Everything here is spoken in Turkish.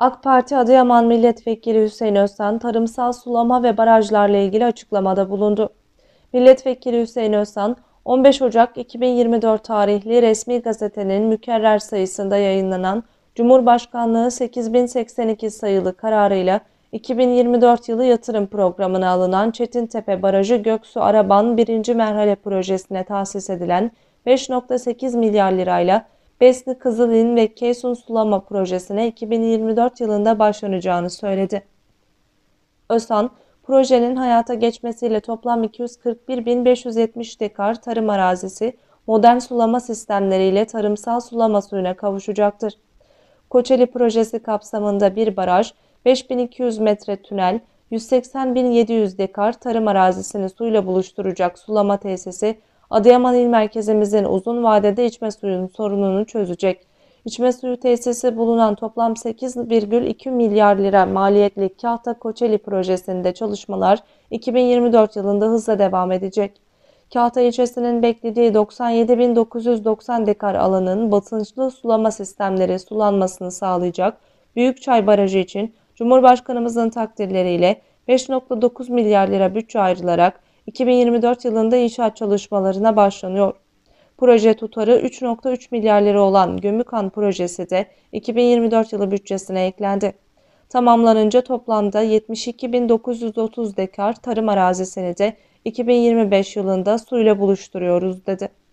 AK Parti Adıyaman Milletvekili Hüseyin Özsan, tarımsal sulama ve barajlarla ilgili açıklamada bulundu. Milletvekili Hüseyin Özsan, 15 Ocak 2024 tarihli resmi gazetenin mükerrer sayısında yayınlanan Cumhurbaşkanlığı 8082 sayılı kararıyla 2024 yılı yatırım programına alınan Çetintepe Barajı Göksu Araban 1. Merhale Projesi'ne tahsis edilen 5.8 milyar lirayla Besni Kızılin ve Keysun Sulama projesine 2024 yılında başlanacağını söyledi. Ösan, projenin hayata geçmesiyle toplam 241.570 dekar tarım arazisi modern sulama sistemleriyle tarımsal sulama suyuna kavuşacaktır. Koçeli projesi kapsamında bir baraj, 5200 metre tünel, 180.700 dekar tarım arazisini suyla buluşturacak sulama tesisi Adıyaman İl Merkezimizin uzun vadede içme suyunun sorununu çözecek. İçme suyu tesisi bulunan toplam 8,2 milyar lira maliyetli Kahta Koçeli projesinde çalışmalar 2024 yılında hızla devam edecek. Kahta ilçesinin beklediği 97.990 dekar alanın batınçlı sulama sistemleri sulanmasını sağlayacak Büyükçay Barajı için Cumhurbaşkanımızın takdirleriyle 5.9 milyar lira bütçe ayrılarak 2024 yılında inşaat çalışmalarına başlanıyor. Proje tutarı 3.3 milyar lira olan Gömükan projesi de 2024 yılı bütçesine eklendi. Tamamlanınca toplamda 72.930 dekar tarım arazisini de 2025 yılında suyla buluşturuyoruz dedi.